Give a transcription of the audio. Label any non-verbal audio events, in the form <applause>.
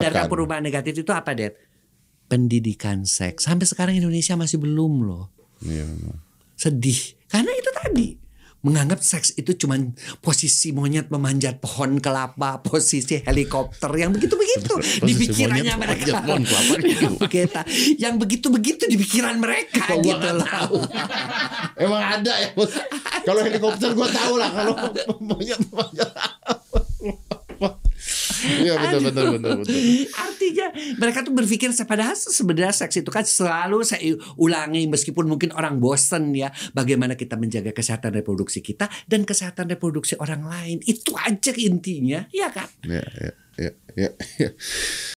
Benarkah perubahan negatif itu apa, Dad? Pendidikan seks. Sampai sekarang Indonesia masih belum loh. Iya, benar. Sedih. Karena itu tadi menganggap seks itu cuma posisi monyet memanjat pohon kelapa, <laughs> posisi helikopter yang begitu-begitu di pikirannya mereka. Pohon kelapa kita <laughs> gitu. yang begitu-begitu di pikiran mereka Kau gitu loh. Tahu. <laughs> Emang ada ya. Kalau helikopter gue tahu lah kalau monyet memanjat Iya benar benar benar Artinya mereka tuh berpikir padahal sebenarnya seks itu kan selalu saya ulangi meskipun mungkin orang bosen ya bagaimana kita menjaga kesehatan reproduksi kita dan kesehatan reproduksi orang lain itu aja intinya ya kan. Iya iya iya. iya, iya.